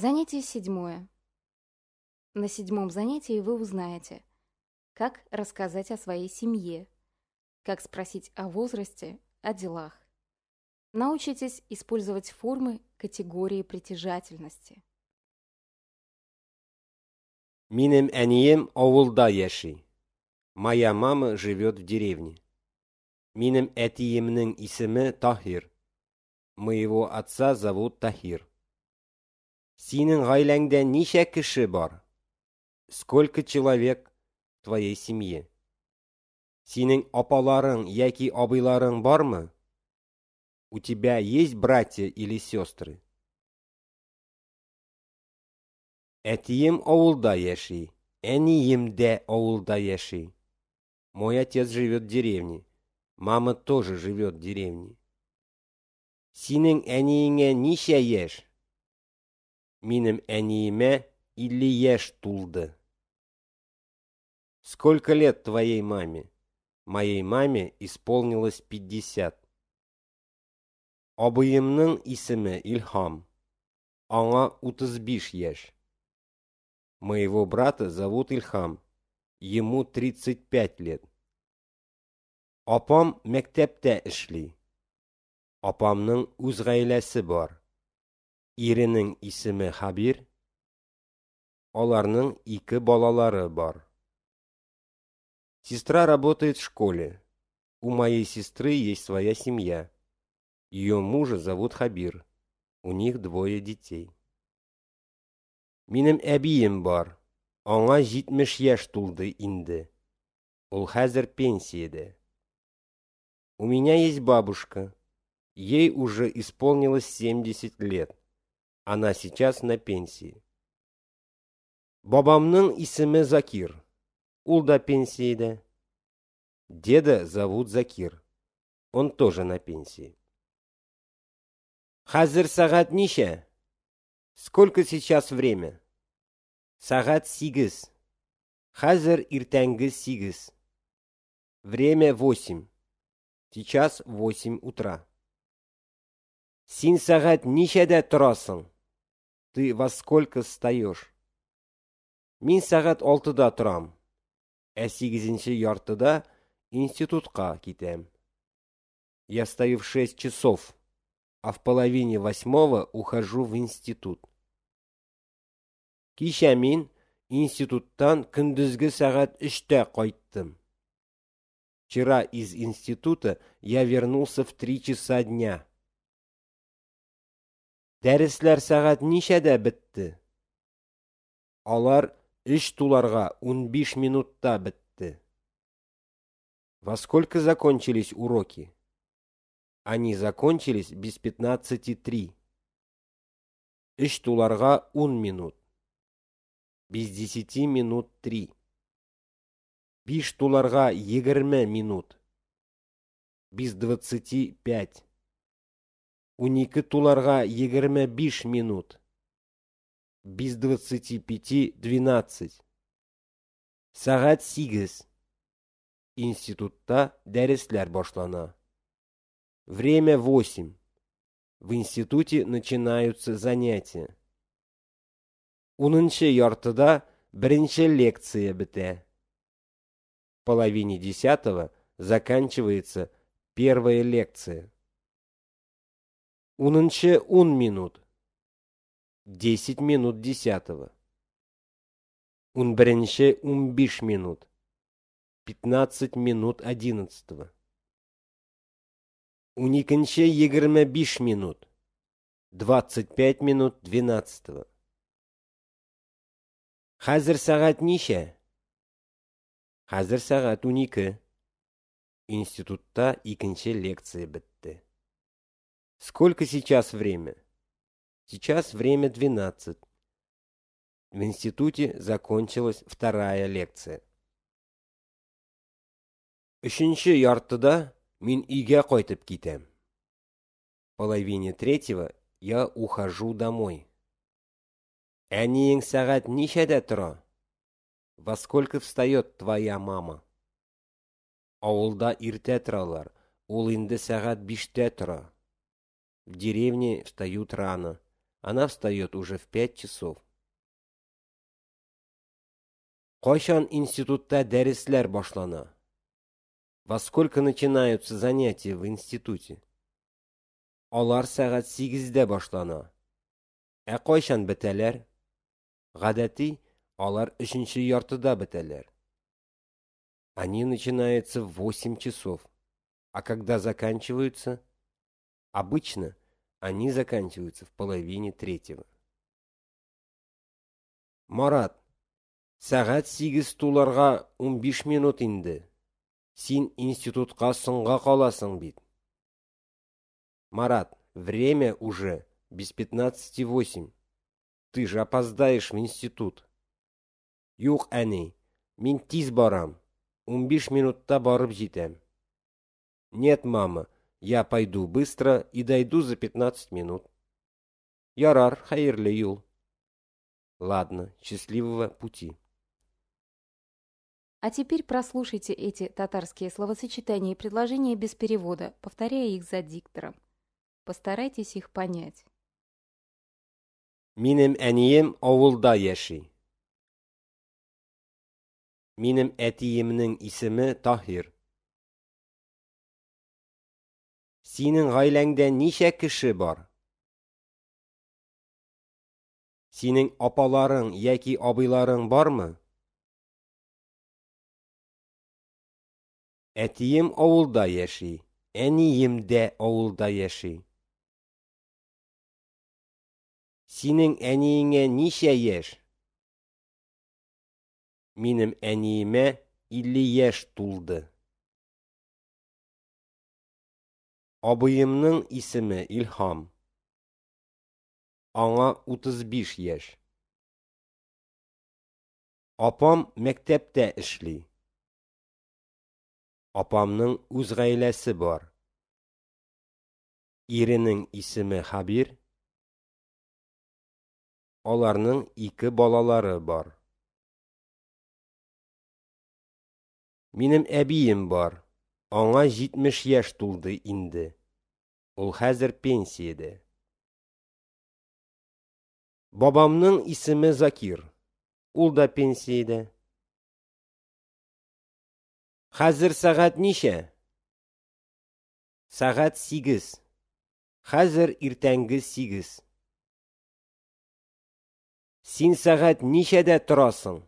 Занятие седьмое. На седьмом занятии вы узнаете, как рассказать о своей семье, как спросить о возрасте, о делах. Научитесь использовать формы категории притяжательности. Минем әнием ауылда яши. Моя мама живет в деревне. Минем әтиемнең исеме Тахир. Моего отца зовут Тахир. Синең гаиләңдә ничә кеше бар? Сколько человек в твоей семье? Синең апаларың яки абыйларың бармы? У тебя есть братья или сестры? Әтием авылда яши, им де авылда яши. Мой отец живет в деревне, мама тоже живет в деревне. Синең әниеңә ничә яшь? Минем әниемә илле яшь тулды. Сколько лет твоей маме? Моей маме исполнилось пятьдесят. Абыйымның исеме Ильхам. Аңа утазбиш яшь. Моего брата зовут Ильхам. Ему тридцать пять лет. Апам мәктәптә эшли. Апамның үз гаиләсе бар. Иренең исеме Хабир. Аларның ике балалары бар. Сестра работает в школе. У моей сестры есть своя семья. Ее мужа зовут Хабир. У них двое детей. Минем әбием бар. Аңа 70 яшь тулды инде. Ул хәзер пенсиядә. У меня есть бабушка. Ей уже исполнилось 70 лет. Она сейчас на пенсии. Бабамның исемі Закир. Ул да пенсияда. Деда зовут Закир. Он тоже на пенсии. Хазыр сагат Нища. Сколько сейчас время? Сагат Сигис. Хазыр иртәнгі Сигис. Время восемь. Сейчас восемь утра. Син сагат Нища нишәдә торасың? ты во сколько встаешь men soat oltida turam a sakkizinchi yortida institutga ketam я встаю в шесть часов а в половине восьмого ухожу в институт kecha men институттан күндізгі сағат үште қайттым вчера из института я вернулся в три часа дня Дәрисләр сәгать нишәдә бетте? Алар эш туларга 15 минутта бетте. Во сколько закончились уроки? Они закончились без 15:3. Эш туларга 10 минут. Без 10 минут 3. Биш туларга 20 минут. Без 25. 12 туларга 25 минут. Без 25 12. Сагат 8. Институтта дәресләр башлана. Время 8. В институте начинаются занятия. 10 яртыда беренче лекция бетә. половине десятого заканчивается первая лекция. Унынчы ун минут. Десять минут десятого. Ун бірінші ун биш минут. Пятнадцать минут одиннадцатого. Ун екінші егірме биш минут. Двадцать пять минут двенадцатого. Хәзер сәгать ничә? Хәзер сәгать унике. Институтта икенче лекция бетте. Сколько сейчас время? Сейчас время 12. В институте закончилась вторая лекция. Үшінші яртыда мен үйге қойтып кетем. Половине третьего я ухожу домой. Әнең сағат нешәдә тора? Во сколько встает твоя мама? Ауылда иртә торалар. Ул инде сәгать 5-тә в деревне встают рано. Она встает уже в пять часов. Кошан института дәрисләр башлана? Во сколько начинаются занятия в институте? Алар сәгать 8 башлана. Ә кайчан бетәләр? Гадәти, алар 3-нче яртыда Они начинаются в восемь часов. А когда заканчиваются? Обычно они заканчиваются в половине третьего. Марат, сәғәт 8 туларға 15 минут инде. Син институтқа сынға қаласың бит. Марат, время уже без пятнадцати восемь. Ты же опоздаешь в институт. Юк, әни, мин тиз барам. 15 минутта барып жетәм. Нет, мама, я пойду быстро и дойду за пятнадцать минут. Ярар Хаирли Юл. Ладно, счастливого пути. А теперь прослушайте эти татарские словосочетания и предложения без перевода, повторяя их за диктором. Постарайтесь их понять. Минем әнием ауылда яши. Минем әтиемнең исеме Тахир. Синең гаиләңдә ничә кеше бар? Синең апаларың яки абыйларың бармы? Әтием авылда яши, әнием дә авылда яши. Синең әниеңә ничә яш? Минем әниемә 50 яш тулды. Абыйымның исеме Илхам. Аңа 35 яшь. Апам мәктәптә эшли. Апамның үз гаиләсе бар. Иренең исеме Хабир. Аларның ике балалары бар. Минем әбием бар. Аңа 70 яшь тулды инде. Ол қазір пенсияде. Бабамның исеме Закир. ол да пенсияда. Қазір сағат неше? Сағат 8. Қазір ертеңгі 8. Сен сағат нешеде тұрасың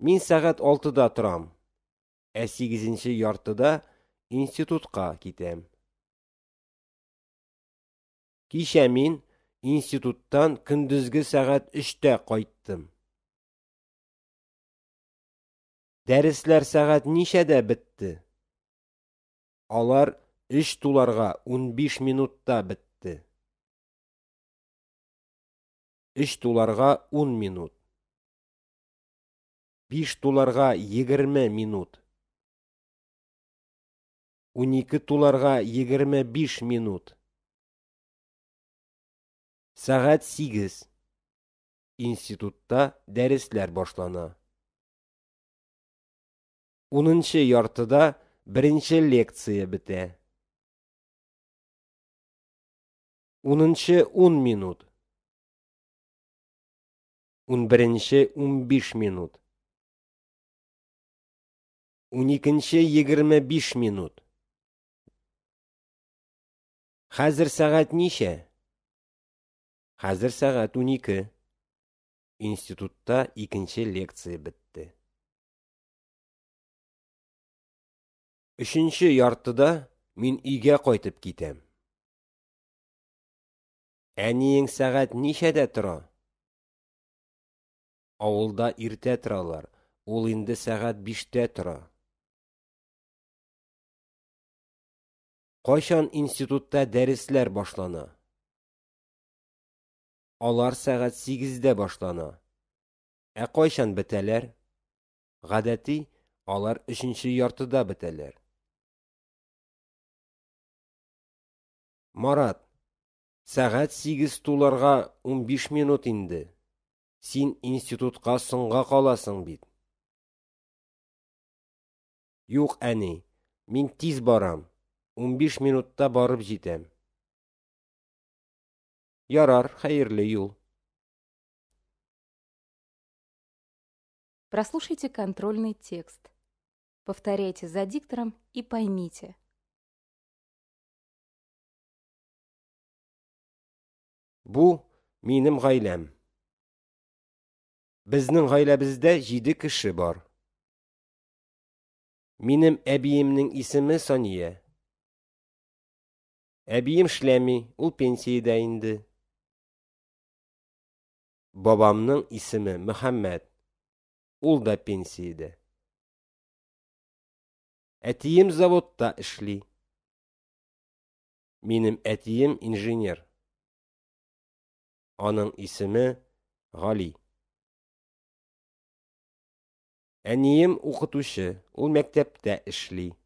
Мен сағат алтыда тұрам. Ә 8 яртыда институтқа кетем. Киша мен институттан күндізгі сағат 3 қойттым. қайттым. сағат нишәдә бітті? Алар үш туларға 15 минутта бітті. Үш туларға 10 минут. 5 туларға 20 минут. 12 туларға 25 минут. Сәғәт 8. Институтта дәресләр башлана. 10-нчы яртыда беренче лекция бетә. 10-нчы 10 минут. 11-нче 15 минут. 12-нче 25 минут. Хәзер сәгать ничә? қазір сағат 12. институтта екінші лекция бітті үшінші яртыда мен үйге қайтып кетем әнең сағат нешеде тұра ауылда ерте тұралар ол енді сағат биште тұра қашан институтта дәрістер башлана Алар сәгать 8-дә башлана. Ә кайчан бетәләр? Гадәти алар 3-нче яртыда бетәләр. Марат, сәгать 8 туларга 15 минут инде. Син институтка соңга каласың бит. Юк, әни, мин тиз барам. 15 минутта барып җитәм. Ярар, хәерле юл. Прослушайте контрольный текст. Повторяйте за диктором и поймите. Бу минем гайлем. Безнең гаиләбездә 7 кеше бар. Минем әбиемнең исеме Сания. Әбием шлеми ул пенсиеда инде. Бабамның ismi Muhammed. ол да пенсиядә. Әтием заводта эшли. Минем әтием инженер. Аның исеме ғали. Әнием оқытушы ол мәктәптә ішлей.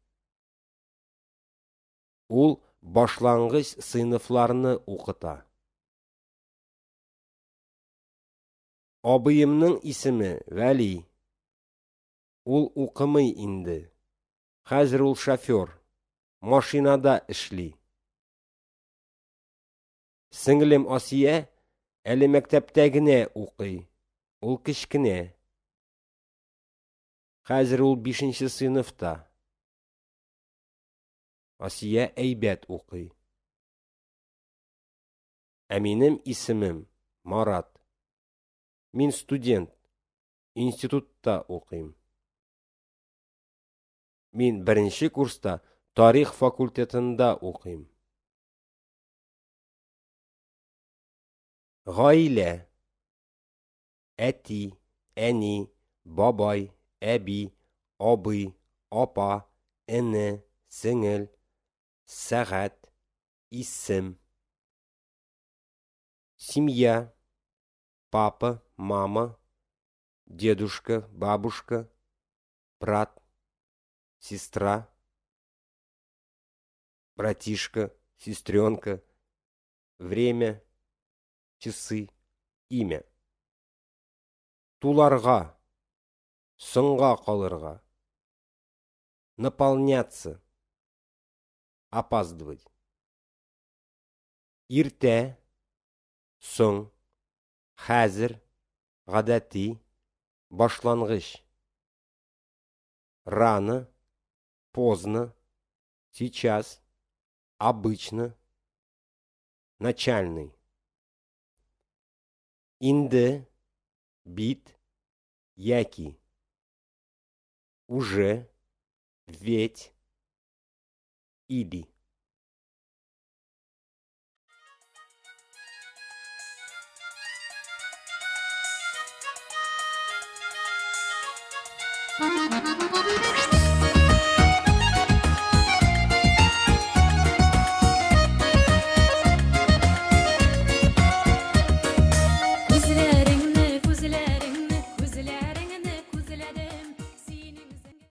Ол башлангыч сыйныфларны укыта. Абыйымның ісімі Вәли. ол укымый инде. Қазір ол шофер. Машинада ішли. Сеңлем Асия әлі мәктәптә генә укый. кішкіне. Қазір Хәзер ул 5нче Асия әйбәт оқи Әменім ісімім Марат. Мен студент. Институтта оқим. Мен бірінші курста тарих факультетында оқим. Ғаилә Әти, әни, бабай, әби, абый, апа, эне, сеңел, сәғәт, исем. Семья. папа, мама, дедушка, бабушка, брат, сестра, братишка, сестренка, время, часы, имя. Туларга, сынга калырга, наполняться, опаздывать. Ирте, сон, Хәзер гадәти башлангыч. Рано, поздно, сейчас, обычно, начальный. Инде, бит, яки. Уже, ведь, иди. Thank you.